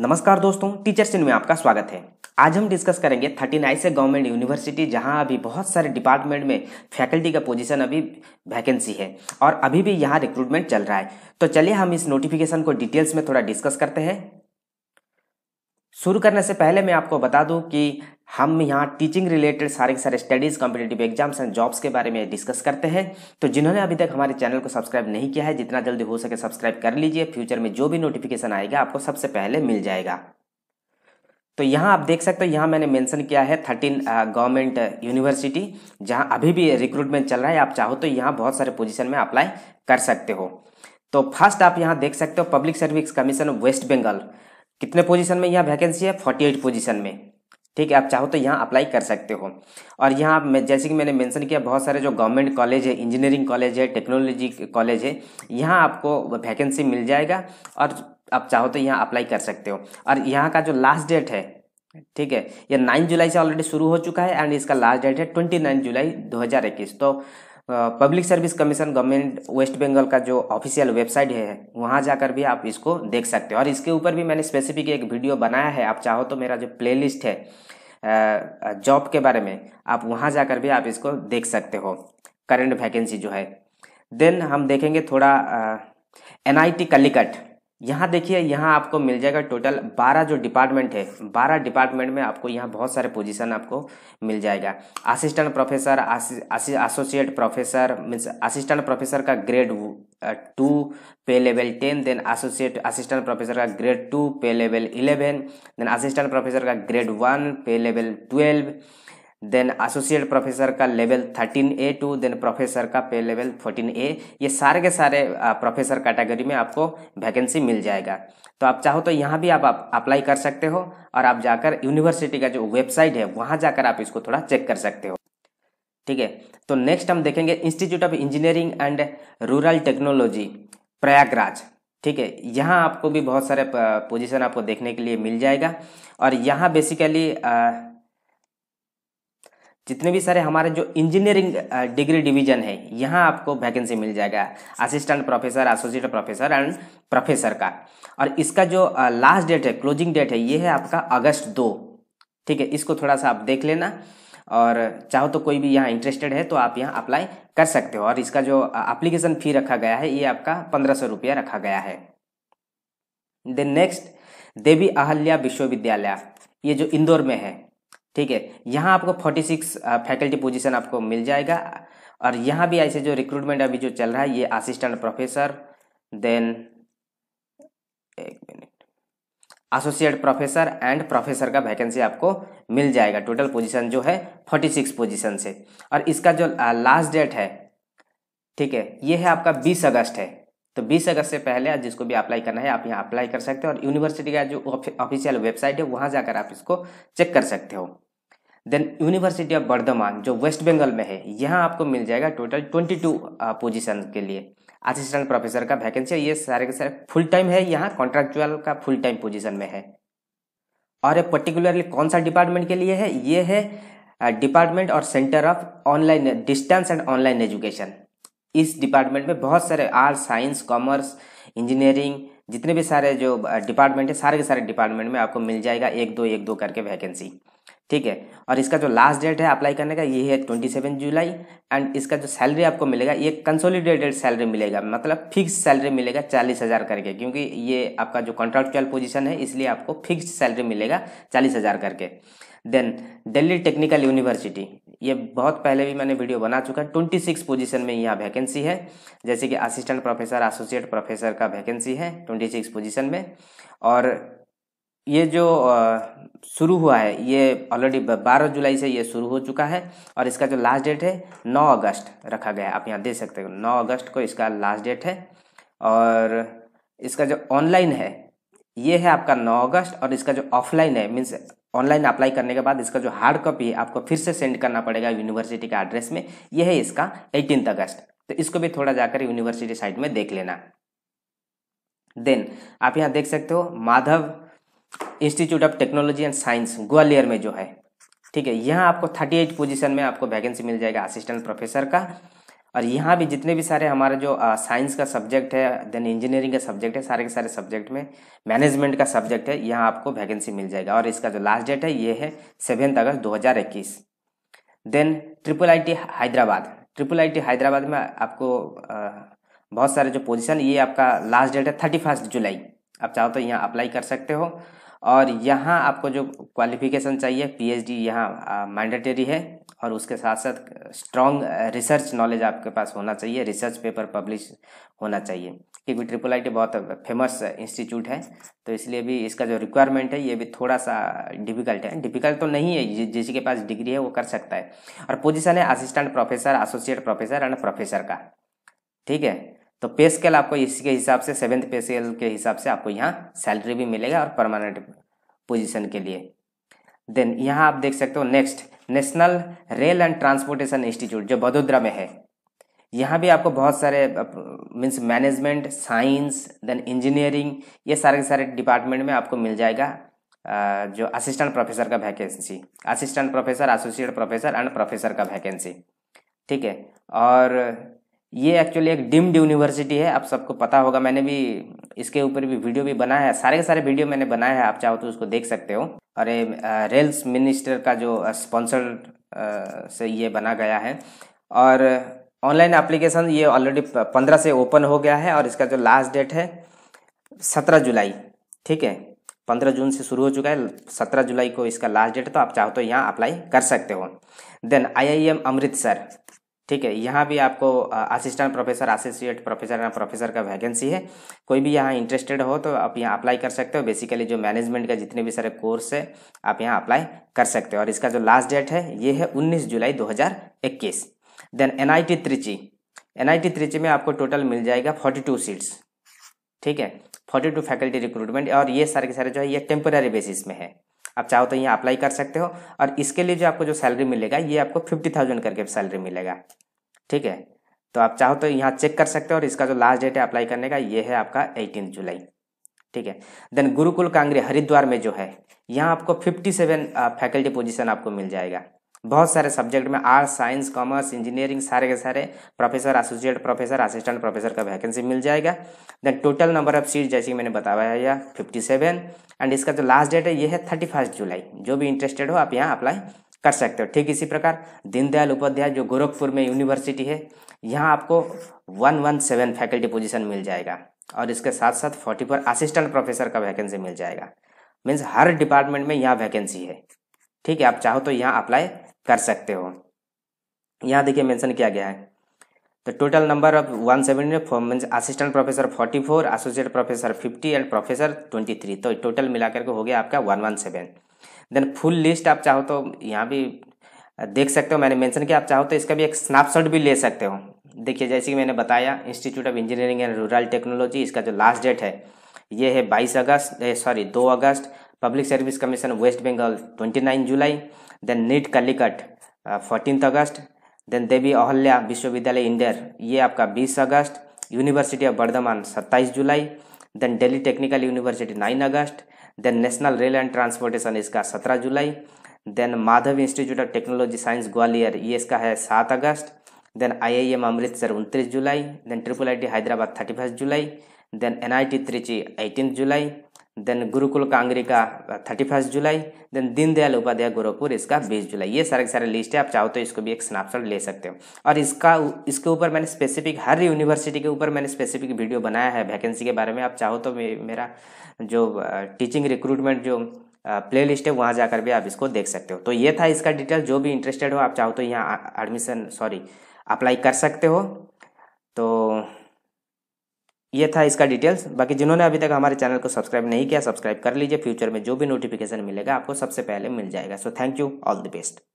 नमस्कार दोस्तों टीचर सिंह में आपका स्वागत है आज हम डिस्कस करेंगे थर्टी नाइन से गवर्नमेंट यूनिवर्सिटी जहां अभी बहुत सारे डिपार्टमेंट में फैकल्टी का पोजीशन अभी वैकेंसी है और अभी भी यहां रिक्रूटमेंट चल रहा है तो चलिए हम इस नोटिफिकेशन को डिटेल्स में थोड़ा डिस्कस करते हैं शुरू करने से पहले मैं आपको बता दूं कि हम यहाँ टीचिंग रिलेटेड सारे के सारे studies competitive exams and jobs के बारे में डिस्कस करते हैं तो जिन्होंने अभी तक हमारे चैनल को सब्सक्राइब नहीं किया है जितना जल्दी हो सके सब्सक्राइब कर लीजिए फ्यूचर में जो भी नोटिफिकेशन आएगा आपको सबसे पहले मिल जाएगा तो यहाँ आप देख सकते हो यहाँ मैंने मेंशन किया है थर्टीन गवर्नमेंट यूनिवर्सिटी जहाँ अभी भी रिक्रूटमेंट चल रहा है आप चाहो तो यहाँ बहुत सारे पोजीशन में अप्लाई कर सकते हो तो फर्स्ट आप यहाँ देख सकते हो public service commission West Bengal कितने पोजीशन में यहाँ वैकेंसी है फोर्टी एट पोजिशन में ठीक है आप चाहो तो यहाँ अप्लाई कर सकते हो और यहाँ मैं जैसे कि मैंने मेंशन किया बहुत सारे जो गवर्नमेंट कॉलेज है इंजीनियरिंग कॉलेज है टेक्नोलॉजी कॉलेज है यहाँ आपको वैकेंसी मिल जाएगा और आप चाहो तो यहाँ अप्लाई कर सकते हो और यहाँ का जो लास्ट डेट है ठीक है यह नाइन जुलाई से ऑलरेडी शुरू हो चुका है एंड इसका लास्ट डेट है ट्वेंटी नाइन जुलाई दो हज़ार इक्कीस तो public service commission government West Bengal का जो ऑफिशियल वेबसाइट है वहाँ जाकर भी आप इसको देख सकते हो और इसके ऊपर भी मैंने स्पेसिफिक एक वीडियो बनाया है आप चाहो तो मेरा जो प्लेलिस्ट है जॉब के बारे में आप वहाँ जाकर भी आप इसको देख सकते हो करंट वैकेंसी जो है देन हम देखेंगे थोड़ा एन आई टी कलिकट यहाँ देखिए यहाँ आपको मिल जाएगा टोटल बारह जो डिपार्टमेंट है बारह डिपार्टमेंट में आपको यहाँ बहुत सारे पोजीशन आपको मिल जाएगा assistant professor associate professor means assistant professor का grade two pay level ten then associate assistant professor का grade two pay level eleven then assistant professor का grade one pay level twelve then associate professor का level thirteen A two then professor का pay level fourteen ए ये सारे के सारे professor category में आपको वैकेंसी मिल जाएगा तो आप चाहो तो यहाँ भी आप, अप्लाई कर सकते हो और आप जाकर यूनिवर्सिटी का जो वेबसाइट है वहाँ जाकर आप इसको थोड़ा चेक कर सकते हो ठीक है तो नेक्स्ट हम देखेंगे institute of engineering and rural technology Prayagraj ठीक है यहाँ आपको भी बहुत सारे पोजीशन आपको देखने के लिए मिल जाएगा और यहाँ बेसिकली आ, जितने भी सारे हमारे जो इंजीनियरिंग डिग्री डिवीजन है यहाँ आपको वैकेंसी मिल जाएगा assistant professor associate professor and professor का और इसका जो लास्ट डेट है क्लोजिंग डेट है ये है आपका अगस्त दो ठीक है इसको थोड़ा सा आप देख लेना और चाहो तो कोई भी यहाँ इंटरेस्टेड है तो आप यहाँ अप्लाई कर सकते हो और इसका जो अप्लीकेशन फ़ी रखा गया है ये आपका पंद्रह सौ रुपया रखा गया है देन नेक्स्ट देवी अहल्या विश्वविद्यालय ये जो इंदौर में है ठीक है यहाँ आपको 46 फैकल्टी पोजिशन आपको मिल जाएगा और यहाँ भी ऐसे जो रिक्रूटमेंट अभी जो चल रहा है ये असिस्टेंट प्रोफेसर देन एक minute associate professor and professor का वैकेंसी आपको मिल जाएगा टोटल पोजीशन जो है 46 पोजिशन से और इसका जो लास्ट डेट है ठीक है ये है आपका 20 अगस्त है तो 20 अगस्त से पहले जिसको भी अप्लाई करना है आप यहाँ अप्लाई कर सकते हो और यूनिवर्सिटी का जो ऑफिशियल वेबसाइट है वहाँ जाकर आप इसको चेक कर सकते हो देन यूनिवर्सिटी ऑफ बर्धमान जो वेस्ट बंगाल में है यहाँ आपको मिल जाएगा टोटल ट्वेंटी टू पोजिशन के लिए असिस्टेंट प्रोफेसर का वैकेंसी ये सारे के सारे फुल टाइम है यहाँ कॉन्ट्रेक्चुअल का फुल टाइम पोजिशन में है और ये पर्टिकुलरली कौन सा डिपार्टमेंट के लिए है ये है डिपार्टमेंट और centre of online distance and online education इस डिपार्टमेंट में बहुत सारे आर्ट्स साइंस कॉमर्स इंजीनियरिंग जितने भी सारे जो डिपार्टमेंट है सारे के सारे डिपार्टमेंट में आपको मिल जाएगा एक दो एक दो करके वैकेंसी ठीक है और इसका जो लास्ट डेट है अप्लाई करने का ये है ट्वेंटी सेवन जुलाई एंड इसका जो सैलरी आपको मिलेगा ये कंसोलिडेटेड सैलरी मिलेगा मतलब फिक्स सैलरी मिलेगा चालीस हज़ार करके क्योंकि ये आपका जो कॉन्ट्रैक्चुअल पोजीशन है इसलिए आपको फिक्स सैलरी मिलेगा चालीस हज़ार करके देन दिल्ली टेक्निकल यूनिवर्सिटी ये बहुत पहले भी मैंने वीडियो बना चुका है ट्वेंटी सिक्स पोजिशन में यहाँ वैकेंसी है जैसे कि असिस्टेंट प्रोफेसर एसोसिएट प्रोफेसर का वैकेंसी है ट्वेंटी सिक्स पोजिशन में और ये जो शुरू हुआ है ये ऑलरेडी 12 जुलाई से ये शुरू हो चुका है और इसका जो लास्ट डेट है 9 अगस्त रखा गया है आप यहाँ देख सकते हो 9 अगस्त को इसका लास्ट डेट है और इसका जो ऑनलाइन है ये है आपका 9 अगस्त और इसका जो ऑफलाइन है मीन्स ऑनलाइन अप्लाई करने के बाद इसका जो हार्ड कॉपी है आपको फिर से सेंड करना पड़ेगा यूनिवर्सिटी के एड्रेस में यह है इसका एटीन अगस्त तो इसको भी थोड़ा जाकर यूनिवर्सिटी साइट में देख लेना देन आप यहाँ देख सकते हो Madhav institute of technology and science Gwalior में जो है ठीक है यहाँ आपको थर्टी एट पोजिशन में आपको वैकेंसी मिल जाएगा असिस्टेंट प्रोफेसर का और यहाँ भी जितने भी सारे हमारे जो साइंस का सब्जेक्ट है देन इंजीनियरिंग का सब्जेक्ट है सारे के सारे सब्जेक्ट में मैनेजमेंट का सब्जेक्ट है यहाँ आपको वैकेंसी मिल जाएगा और इसका जो लास्ट डेट है ये है सेवेंथ अगस्त इक्कीस then triple T Hyderabad triple T Hyderabad में आपको बहुत सारे जो पोजीशन ये आपका लास्ट डेट है थर्टी फर्स्ट जुलाई आप चाहो तो यहाँ अप्लाई कर सकते हो और यहाँ आपको जो क्वालिफिकेशन चाहिए पीएचडी यहाँ मैंडेटरी है और उसके साथ साथ स्ट्रॉन्ग रिसर्च नॉलेज आपके पास होना चाहिए रिसर्च पेपर पब्लिश होना चाहिए क्योंकि ट्रिपल आई टी बहुत फेमस इंस्टीट्यूट है तो इसलिए भी इसका जो रिक्वायरमेंट है ये भी थोड़ा सा डिफिकल्ट है डिफिकल्ट तो नहीं है जिसके के पास डिग्री है वो कर सकता है और पोजिशन है assistant professor associate professor and professor का ठीक है तो पे स्केल आपको इसके हिसाब से सेवेंथ पे स्केल के हिसाब से आपको यहाँ सैलरी भी मिलेगा और परमानेंट पोजीशन के लिए देन यहाँ आप देख सकते हो next national rail and transportation institute जो वडोदरा में है यहाँ भी आपको बहुत सारे means management science then engineering ये सारे के सारे डिपार्टमेंट में आपको मिल जाएगा जो असिस्टेंट प्रोफेसर का vacancy assistant professor associate professor and professor का वैकेंसी ठीक है और ये एक्चुअली एक डिम्ड यूनिवर्सिटी है आप सबको पता होगा मैंने भी इसके ऊपर भी वीडियो भी बनाया है सारे के सारे वीडियो मैंने बनाया है आप चाहो तो उसको देख सकते हो और ये रेल्स मिनिस्टर का जो स्पॉन्सर से ये बना गया है और ऑनलाइन एप्लीकेशन ये ऑलरेडी पंद्रह से ओपन हो गया है और इसका जो लास्ट डेट है सत्रह जुलाई ठीक है पंद्रह जून से शुरू हो चुका है सत्रह जुलाई को इसका लास्ट डेट तो आप चाहो तो यहाँ अप्लाई कर सकते हो then I I M Amritsar ठीक है यहाँ भी आपको असिस्टेंट प्रोफेसर एसोसिएट प्रोफेसर या प्रोफेसर का वैकेंसी है कोई भी यहाँ इंटरेस्टेड हो तो आप यहाँ अप्लाई कर सकते हो बेसिकली जो मैनेजमेंट का जितने भी सारे कोर्स है आप यहाँ अप्लाई कर सकते हो और इसका जो लास्ट डेट है ये है उन्नीस जुलाई दो then N I T Trichy N I T Trichy में आपको टोटल मिल जाएगा फोर्टी टू सीट्स ठीक है फोर्टी टू फैकल्टी रिक्रूटमेंट और ये सारे के सारे जो है ये टेम्पररी बेसिस में है आप चाहो तो यहाँ अप्लाई कर सकते हो और इसके लिए जो आपको जो सैलरी मिलेगा ये आपको फिफ्टी थाउजेंड करके सैलरी मिलेगा ठीक है तो आप चाहो तो यहाँ चेक कर सकते हो और इसका जो लास्ट डेट है अप्लाई करने का ये है आपका एटीन जुलाई ठीक है देन गुरुकुल कांग्रे हरिद्वार में जो है यहाँ आपको सेवन फैकल्टी पोजिशन आपको मिल जाएगा बहुत सारे सब्जेक्ट में आर्ट्स साइंस कॉमर्स इंजीनियरिंग सारे के सारे professor associate professor assistant professor का वैकेंसी मिल जाएगा then total number of seat जैसे कि मैंने बताया है फिफ्टी सेवन एंड इसका जो लास्ट डेट है ये है थर्टी फर्स्ट जुलाई जो भी इंटरेस्टेड हो आप यहाँ अप्लाई कर सकते हो ठीक इसी प्रकार दीनदयाल उपाध्याय जो गोरखपुर में यूनिवर्सिटी है यहाँ आपको one one seven faculty position मिल जाएगा और इसके साथ साथ फोर्टी फोर असिस्टेंट प्रोफेसर का वैकेंसी मिल जाएगा मीन्स हर डिपार्टमेंट में यहाँ वैकेंसी है ठीक है आप चाहो तो यहाँ अप्लाई कर सकते हो यहाँ देखिए मेंशन किया गया है तो total number of one seventy means assistant professor forty four associate professor fifty and professor twenty three तो टोटल मिलाकर के हो गया आपका one one seven then full list आप चाहो तो यहाँ भी देख सकते हो मैंने मेंशन किया आप चाहो तो इसका भी एक स्नैपशॉट भी ले सकते हो देखिए जैसे कि मैंने बताया institute of engineering and rural technology इसका जो लास्ट डेट है ये है बाईस अगस्त सॉरी दो अगस्त public service commission West Bengal twenty nine जुलाई देन नीट कलिकट फोर्टीन अगस्त देन देवी अहल्या विश्वविद्यालय इंडियर ये आपका बीस अगस्त यूनिवर्सिटी ऑफ बर्धमान सत्ताईस जुलाई then Delhi technical university nine अगस्त then national rail and transportation इसका सत्रह जुलाई then Madhav institute of technology science Gwalior ये इसका है सात अगस्त देन आईआईएम अमृतसर उनतीस जुलाई then triple I T Hyderabad thirty first जुलाई then N I T Trichy eighteen जुलाई देन गुरुकुल कांगरी का थर्टी फर्स्ट जुलाई देन दीनदयाल उपाध्याय गोरखपुर इसका बीस जुलाई ये सारे सारे लिस्ट है आप चाहो तो इसको भी एक स्नैपशॉट ले सकते हो और इसका इसके ऊपर मैंने स्पेसिफिक हर यूनिवर्सिटी के ऊपर मैंने स्पेसिफिक वीडियो बनाया है वैकेंसी के बारे में आप चाहो तो मे, मेरा जो टीचिंग रिक्रूटमेंट जो प्ले लिस्ट है वहाँ जाकर भी आप इसको देख सकते हो तो ये था इसका डिटेल जो भी इंटरेस्टेड हो आप चाहो तो यहाँ एडमिशन सॉरी अप्लाई कर सकते हो तो ये था इसका डिटेल्स बाकी जिन्होंने अभी तक हमारे चैनल को सब्सक्राइब नहीं किया सब्सक्राइब कर लीजिए फ्यूचर में जो भी नोटिफिकेशन मिलेगा आपको सबसे पहले मिल जाएगा so thank you all the best